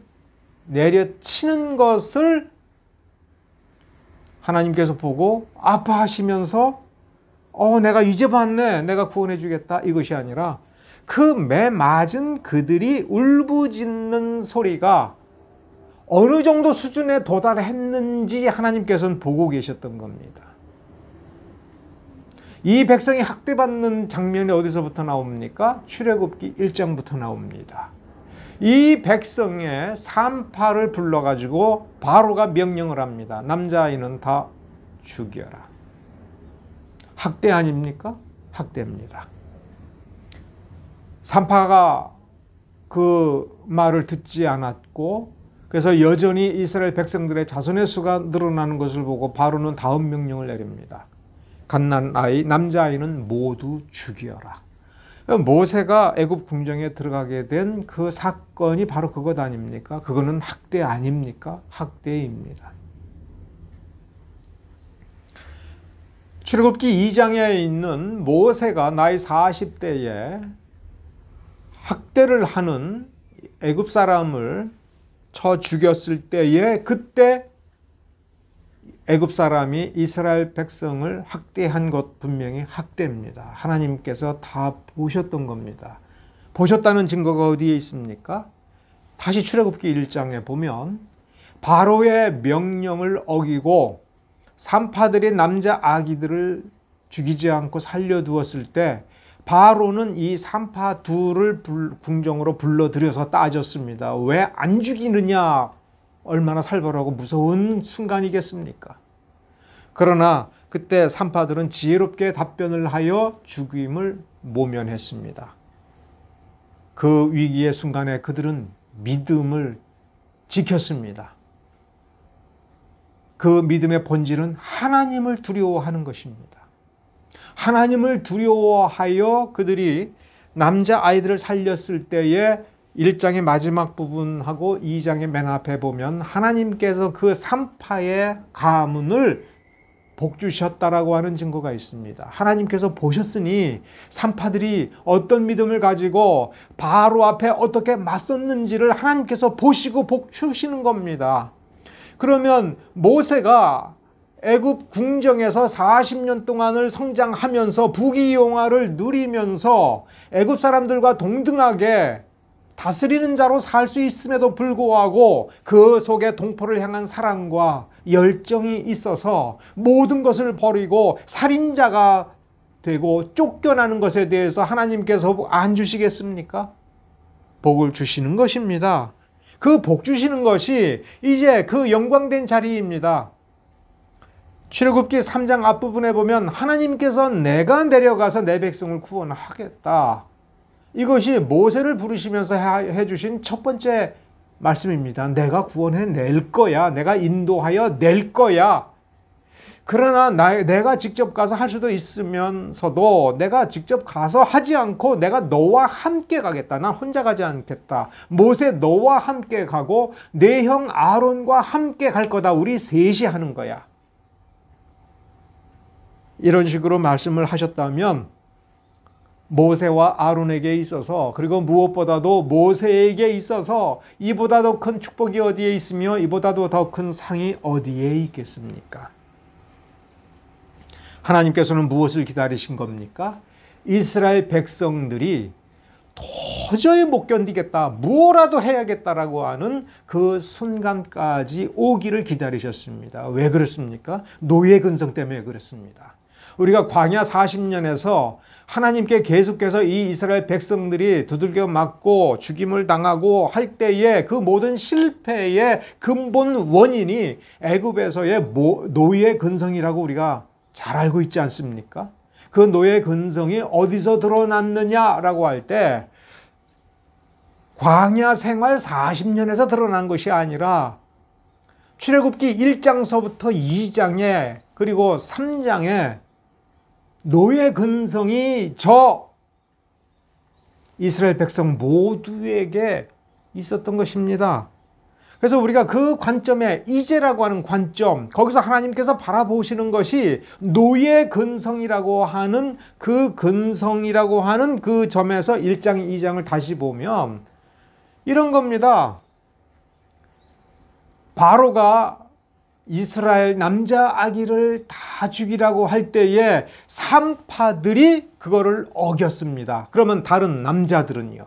내려치는 것을 하나님께서 보고 아파하시면서 어 내가 이제 봤네 내가 구원해 주겠다 이것이 아니라 그매 맞은 그들이 울부짖는 소리가 어느 정도 수준에 도달했는지 하나님께서는 보고 계셨던 겁니다. 이 백성이 학대받는 장면이 어디서부터 나옵니까? 출애굽기 1장부터 나옵니다. 이 백성의 산파를 불러가지고 바로가 명령을 합니다. 남자아이는 다 죽여라. 학대 아닙니까? 학대입니다. 산파가 그 말을 듣지 않았고 그래서 여전히 이스라엘 백성들의 자손의 수가 늘어나는 것을 보고 바로는 다음 명령을 내립니다. 갓난 아이 남자아이는 모두 죽이라 모세가 애굽 궁정에 들어가게 된 그 사건이 바로 그것 아닙니까? 그거는 학대 아닙니까? 학대입니다. 출애굽기 2장에 있는 모세가 나이 40대에 학대를 하는 애굽 사람을 쳐 죽였을 때에 그때 애굽 사람이 이스라엘 백성을 학대한 것 분명히 학대입니다. 하나님께서 다 보셨던 겁니다. 보셨다는 증거가 어디에 있습니까? 다시 출애굽기 1장에 보면 바로의 명령을 어기고 산파들이 남자 아기들을 죽이지 않고 살려두었을 때 바로는 이산파 둘을 궁정으로 불러들여서 따졌습니다. 왜 안 죽이느냐? 얼마나 살벌하고 무서운 순간이겠습니까? 그러나 그때 산파들은 지혜롭게 답변을 하여 죽임을 모면했습니다. 그 위기의 순간에 그들은 믿음을 지켰습니다. 그 믿음의 본질은 하나님을 두려워하는 것입니다. 하나님을 두려워하여 그들이 남자 아이들을 살렸을 때에 1장의 마지막 부분하고 2장의 맨 앞에 보면 하나님께서 그 삼파의 가문을 복주셨다라고 하는 증거가 있습니다. 하나님께서 보셨으니 산파들이 어떤 믿음을 가지고 바로 앞에 어떻게 맞섰는지를 하나님께서 보시고 복주시는 겁니다. 그러면 모세가 애굽 궁정에서 40년 동안을 성장하면서 부귀영화를 누리면서 애굽 사람들과 동등하게 다스리는 자로 살 수 있음에도 불구하고 그 속에 동포를 향한 사랑과 열정이 있어서 모든 것을 버리고 살인자가 되고 쫓겨나는 것에 대해서 하나님께서 안 주시겠습니까? 복을 주시는 것입니다. 그 복 주시는 것이 이제 그 영광된 자리입니다. 출애굽기 3장 앞부분에 보면 하나님께서 내가 내려가서 내 백성을 구원하겠다. 이것이 모세를 부르시면서 해 주신 첫 번째 말씀입니다. 내가 구원해 낼 거야. 내가 인도하여 낼 거야. 그러나 나, 내가 직접 가서 할 수도 있으면서도 내가 직접 가서 하지 않고 내가 너와 함께 가겠다. 난 혼자 가지 않겠다. 모세 너와 함께 가고 내 형 아론과 함께 갈 거다. 우리 셋이 하는 거야. 이런 식으로 말씀을 하셨다면 모세와 아론에게 있어서 그리고 무엇보다도 모세에게 있어서 이보다 더 큰 축복이 어디에 있으며 이보다도 더 큰 상이 어디에 있겠습니까? 하나님께서는 무엇을 기다리신 겁니까? 이스라엘 백성들이 도저히 못 견디겠다, 뭐라도 해야겠다라고 하는 그 순간까지 오기를 기다리셨습니다. 왜 그렇습니까? 노예 근성 때문에 그렇습니다. 우리가 광야 40년에서 하나님께 계속해서 이 이스라엘 백성들이 두들겨 맞고 죽임을 당하고 할때에그 모든 실패의 근본 원인이 애굽에서의 노예 근성이라고 우리가 잘 알고 있지 않습니까? 그 노예 근성이 어디서 드러났느냐라고 할 때 광야 생활 40년에서 드러난 것이 아니라 출애굽기 1장서부터 2장에 그리고 3장에 노예 근성이 저 이스라엘 백성 모두에게 있었던 것입니다. 그래서 우리가 그 관점에 이제라고 하는 관점, 거기서 하나님께서 바라보시는 것이 노예 근성이라고 하는 그 근성이라고 하는 그 점에서 1장, 2장을 다시 보면 이런 겁니다. 바로가 이스라엘 남자 아기를 다 죽이라고 할 때에 산파들이 그거를 어겼습니다. 그러면 다른 남자들은요.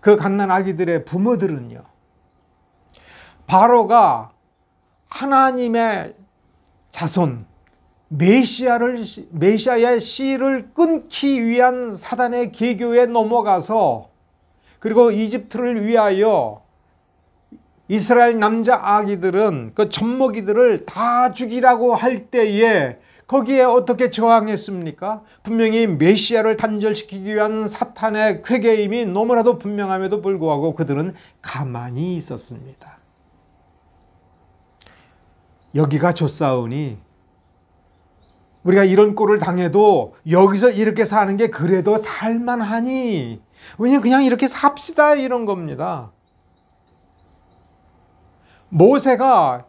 그 갓난 아기들의 부모들은요. 바로가 하나님의 자손 메시아를 메시아의 씨를 끊기 위한 사단의 계교에 넘어가서 그리고 이집트를 위하여 이스라엘 남자 아기들은 그 젖먹이들을 다 죽이라고 할 때에 거기에 어떻게 저항했습니까? 분명히 메시아를 단절시키기 위한 사탄의 쾌계임이 너무나도 분명함에도 불구하고 그들은 가만히 있었습니다. 여기가 좋사오니 우리가 이런 꼴을 당해도 여기서 이렇게 사는 게 그래도 살만하니 왜냐 그냥 이렇게 삽시다 이런 겁니다. 모세가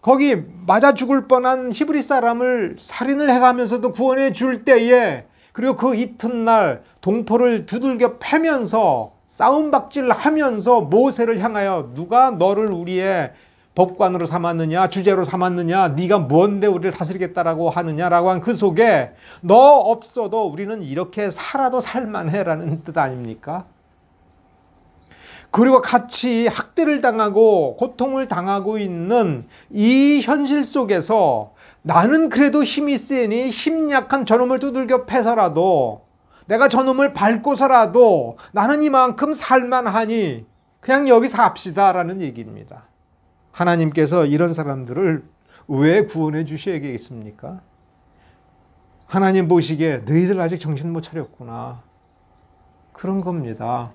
거기 맞아 죽을 뻔한 히브리 사람을 살인을 해가면서도 구원해 줄 때에 그리고 그 이튿날 동포를 두들겨 패면서 싸움박질 하면서 모세를 향하여 누가 너를 우리의 법관으로 삼았느냐 주제로 삼았느냐 네가 뭔데 우리를 다스리겠다라고 하느냐라고 한 그 속에 너 없어도 우리는 이렇게 살아도 살만해라는 뜻 아닙니까? 그리고 같이 학대를 당하고 고통을 당하고 있는 이 현실 속에서 나는 그래도 힘이 세니 힘 약한 저놈을 두들겨 패서라도 내가 저놈을 밟고서라도 나는 이만큼 살만하니 그냥 여기 삽시다 라는 얘기입니다. 하나님께서 이런 사람들을 왜 구원해 주셔야겠습니까? 하나님 보시기에 너희들 아직 정신 못 차렸구나. 그런 겁니다.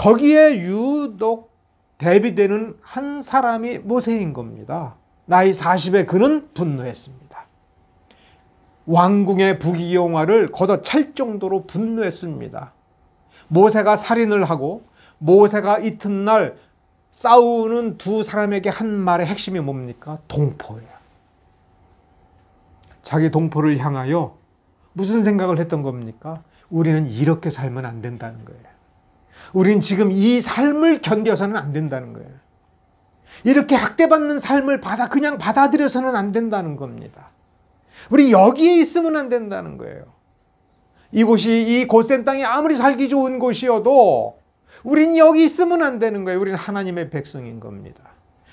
거기에 유독 대비되는 한 사람이 모세인 겁니다. 나이 40에 그는 분노했습니다. 왕궁의 부귀영화를 걷어찰 정도로 분노했습니다. 모세가 살인을 하고 모세가 이튿날 싸우는 두 사람에게 한 말의 핵심이 뭡니까? 동포야. 자기 동포를 향하여 무슨 생각을 했던 겁니까? 우리는 이렇게 살면 안 된다는 거예요. 우린 지금 이 삶을 견뎌서는 안 된다는 거예요. 이렇게 학대받는 삶을 받아 그냥 받아들여서는 안 된다는 겁니다. 우리 여기에 있으면 안 된다는 거예요. 이곳이 이 고센 땅이 아무리 살기 좋은 곳이어도 우린 여기 있으면 안 되는 거예요. 우린 하나님의 백성인 겁니다.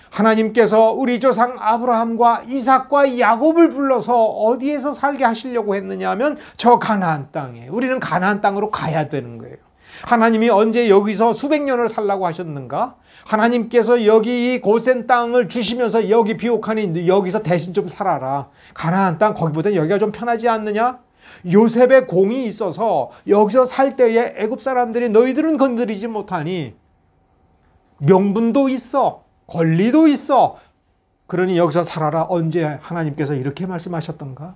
하나님께서 우리 조상 아브라함과 이삭과 야곱을 불러서 어디에서 살게 하시려고 했느냐 하면 저 가나안 땅에 우리는 가나안 땅으로 가야 되는 거예요. 하나님이 언제 여기서 수백 년을 살라고 하셨는가? 하나님께서 여기 이 고센 땅을 주시면서 여기 비옥하니 여기서 대신 좀 살아라. 가나안 땅 거기보다 여기가 좀 편하지 않느냐? 요셉의 공이 있어서 여기서 살 때에 애굽 사람들이 너희들은 건드리지 못하니 명분도 있어. 권리도 있어. 그러니 여기서 살아라. 언제 하나님께서 이렇게 말씀하셨던가?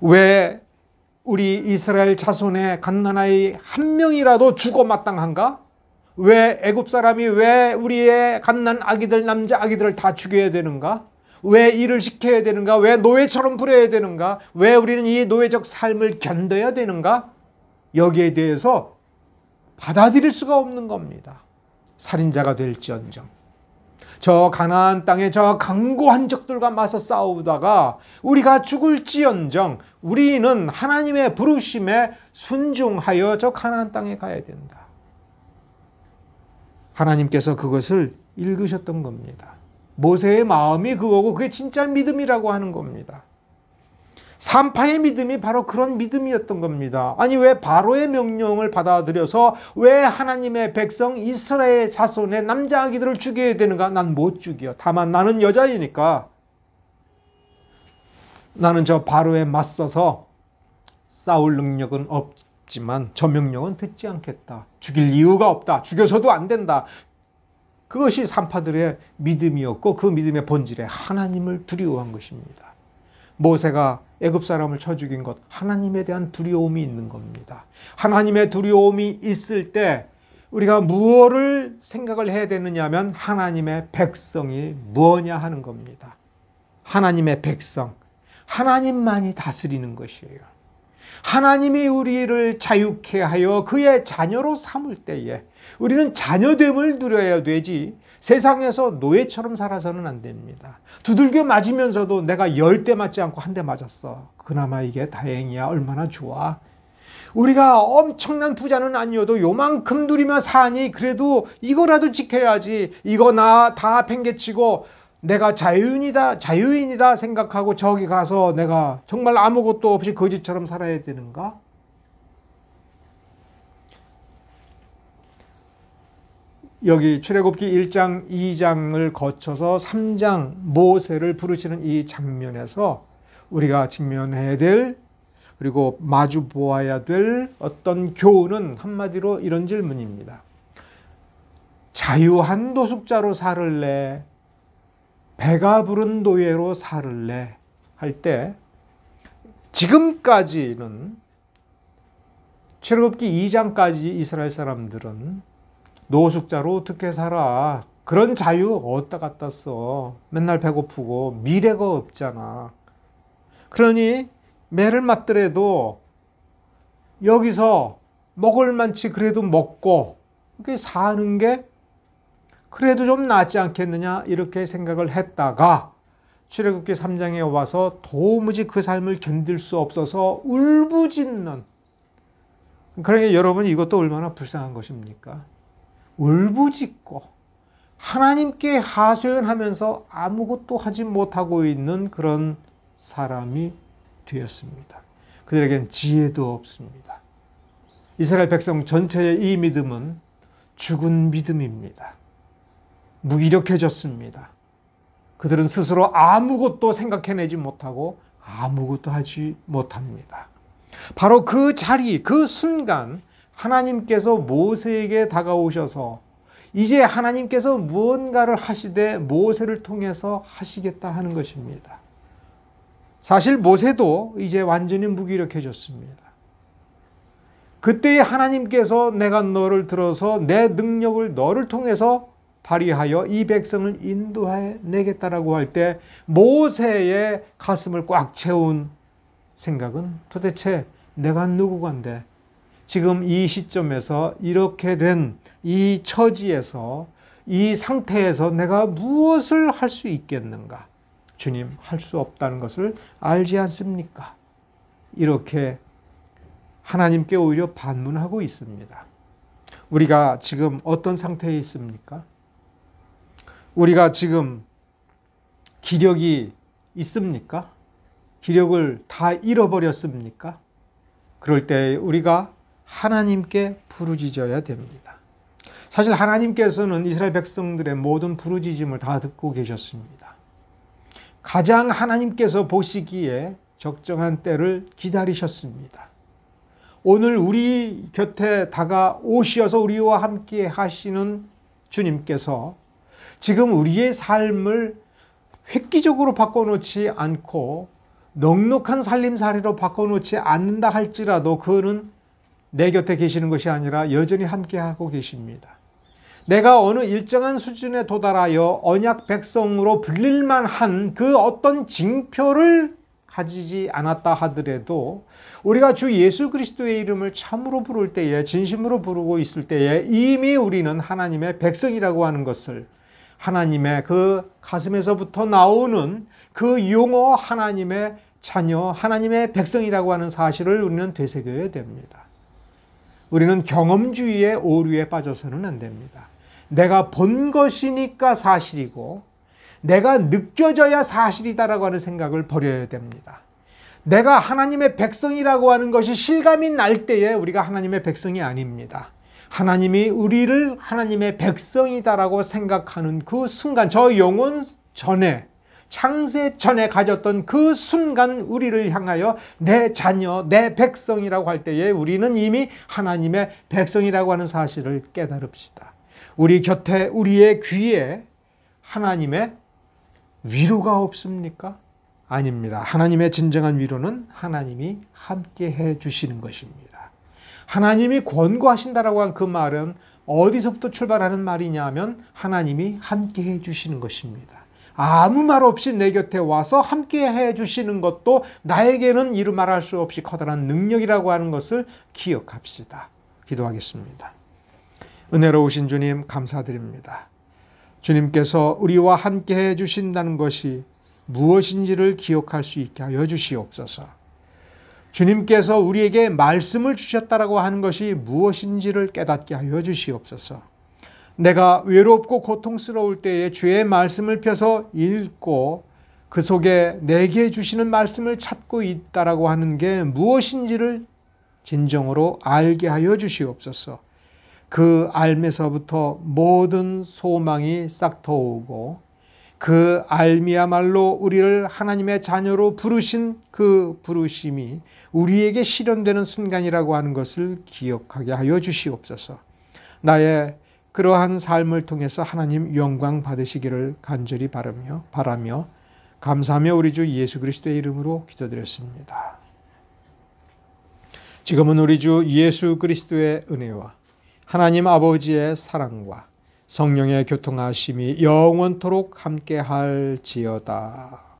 왜 우리 이스라엘 자손의 갓난아이 한 명이라도 죽어 마땅한가? 왜 애굽 사람이 왜 우리의 갓난 아기들 남자 아기들을 다 죽여야 되는가? 왜 일을 시켜야 되는가? 왜 노예처럼 부려야 되는가? 왜 우리는 이 노예적 삶을 견뎌야 되는가? 여기에 대해서 받아들일 수가 없는 겁니다. 살인자가 될지언정. 저 가나안 땅의 저 강고한 적들과 맞서 싸우다가 우리가 죽을지언정 우리는 하나님의 부르심에 순종하여 저 가나안 땅에 가야 된다. 하나님께서 그것을 읽으셨던 겁니다. 모세의 마음이 그거고 그게 진짜 믿음이라고 하는 겁니다. 산파의 믿음이 바로 그런 믿음이었던 겁니다. 아니 왜 바로의 명령을 받아들여서 왜 하나님의 백성 이스라엘 자손의 남자 아기들을 죽여야 되는가? 난 못 죽여. 다만 나는 여자이니까 나는 저 바로에 맞서서 싸울 능력은 없지만 저 명령은 듣지 않겠다. 죽일 이유가 없다. 죽여서도 안 된다. 그것이 산파들의 믿음이었고 그 믿음의 본질에 하나님을 두려워한 것입니다. 모세가 애굽 사람을 쳐 죽인 것 하나님에 대한 두려움이 있는 겁니다. 하나님의 두려움이 있을 때 우리가 무엇을 생각을 해야 되느냐면 하나님의 백성이 무엇냐 하는 겁니다. 하나님의 백성. 하나님만이 다스리는 것이에요. 하나님이 우리를 자유케 하여 그의 자녀로 삼을 때에 우리는 자녀됨을 누려야 되지 세상에서 노예처럼 살아서는 안 됩니다. 두들겨 맞으면서도 내가 열 대 맞지 않고 한 대 맞았어. 그나마 이게 다행이야. 얼마나 좋아. 우리가 엄청난 부자는 아니어도 요만큼 누리며 사니 그래도 이거라도 지켜야지. 이거 나 다 팽개치고 내가 자유인이다, 자유인이다 생각하고 저기 가서 내가 정말 아무것도 없이 거지처럼 살아야 되는가? 여기 출애굽기 1장, 2장을 거쳐서 3장 모세를 부르시는 이 장면에서 우리가 직면해야 될 그리고 마주 보아야 될 어떤 교훈은 한마디로 이런 질문입니다. 자유한 도숙자로 살을래? 배가 부른 도예로 살을래? 할 때 지금까지는 출애굽기 2장까지 이스라엘 사람들은 노숙자로 어떻게 살아? 그런 자유 어디다 갖다 써? 맨날 배고프고 미래가 없잖아. 그러니 매를 맞더라도 여기서 먹을 만치 그래도 먹고 이게 사는 게 그래도 좀 낫지 않겠느냐 이렇게 생각을 했다가 출애굽기 3장에 와서 도무지 그 삶을 견딜 수 없어서 울부짖는 그러니 여러분 이것도 얼마나 불쌍한 것입니까? 울부짖고 하나님께 하소연하면서 아무것도 하지 못하고 있는 그런 사람이 되었습니다. 그들에겐 지혜도 없습니다. 이스라엘 백성 전체의 이 믿음은 죽은 믿음입니다. 무기력해졌습니다. 그들은 스스로 아무것도 생각해내지 못하고 아무것도 하지 못합니다. 바로 그 자리, 그 순간 하나님께서 모세에게 다가오셔서 이제 하나님께서 무언가를 하시되 모세를 통해서 하시겠다 하는 것입니다. 사실 모세도 이제 완전히 무기력해졌습니다. 그때에 하나님께서 내가 너를 들어서 내 능력을 너를 통해서 발휘하여 이 백성을 인도해 내겠다라고 할 때 모세의 가슴을 꽉 채운 생각은 도대체 내가 누구건데 지금 이 시점에서 이렇게 된 이 처지에서 이 상태에서 내가 무엇을 할 수 있겠는가? 주님, 할 수 없다는 것을 알지 않습니까? 이렇게 하나님께 오히려 반문하고 있습니다. 우리가 지금 어떤 상태에 있습니까? 우리가 지금 기력이 있습니까? 기력을 다 잃어버렸습니까? 그럴 때 우리가 하나님께 부르짖어야 됩니다. 사실 하나님께서는 이스라엘 백성들의 모든 부르짖음을 다 듣고 계셨습니다. 가장 하나님께서 보시기에 적정한 때를 기다리셨습니다. 오늘 우리 곁에 다가오시어서 우리와 함께 하시는 주님께서 지금 우리의 삶을 획기적으로 바꿔놓지 않고 넉넉한 살림살이로 바꿔놓지 않는다 할지라도 그는 내 곁에 계시는 것이 아니라 여전히 함께하고 계십니다. 내가 어느 일정한 수준에 도달하여 언약 백성으로 불릴만 한그 어떤 징표를 가지지 않았다 하더라도 우리가 주 예수 그리스도의 이름을 참으로 부를 때에 진심으로 부르고 있을 때에 이미 우리는 하나님의 백성이라고 하는 것을 하나님의 그 가슴에서부터 나오는 그 용어 하나님의 자녀 하나님의 백성이라고 하는 사실을 우리는 되새겨야 됩니다. 우리는 경험주의의 오류에 빠져서는 안 됩니다. 내가 본 것이니까 사실이고 내가 느껴져야 사실이다라고 하는 생각을 버려야 됩니다. 내가 하나님의 백성이라고 하는 것이 실감이 날 때에 우리가 하나님의 백성이 아닙니다. 하나님이 우리를 하나님의 백성이다라고 생각하는 그 순간, 저 영혼 전에 창세 전에 가졌던 그 순간 우리를 향하여 내 자녀, 내 백성이라고 할 때에 우리는 이미 하나님의 백성이라고 하는 사실을 깨달읍시다. 우리 곁에, 우리의 귀에 하나님의 위로가 없습니까? 아닙니다. 하나님의 진정한 위로는 하나님이 함께 해 주시는 것입니다. 하나님이 권고하신다라고 한 그 말은 어디서부터 출발하는 말이냐 하면 하나님이 함께 해 주시는 것입니다. 아무 말 없이 내 곁에 와서 함께 해 주시는 것도 나에게는 이루 말할 수 없이 커다란 능력이라고 하는 것을 기억합시다. 기도하겠습니다. 은혜로우신 주님 감사드립니다. 주님께서 우리와 함께 해 주신다는 것이 무엇인지를 기억할 수 있게 하여 주시옵소서. 주님께서 우리에게 말씀을 주셨다라고 하는 것이 무엇인지를 깨닫게 하여 주시옵소서. 내가 외롭고 고통스러울 때에 주의 말씀을 펴서 읽고 그 속에 내게 주시는 말씀을 찾고 있다라고 하는 게 무엇인지를 진정으로 알게 하여 주시옵소서. 그 알면서부터 모든 소망이 싹터오고 그 알미야말로 우리를 하나님의 자녀로 부르신 그 부르심이 우리에게 실현되는 순간이라고 하는 것을 기억하게 하여 주시옵소서. 나의 그러한 삶을 통해서 하나님 영광 받으시기를 간절히 바라며 바라며 감사하며 우리 주 예수 그리스도의 이름으로 기도드렸습니다. 지금은 우리 주 예수 그리스도의 은혜와 하나님 아버지의 사랑과 성령의 교통하심이 영원토록 함께할지어다.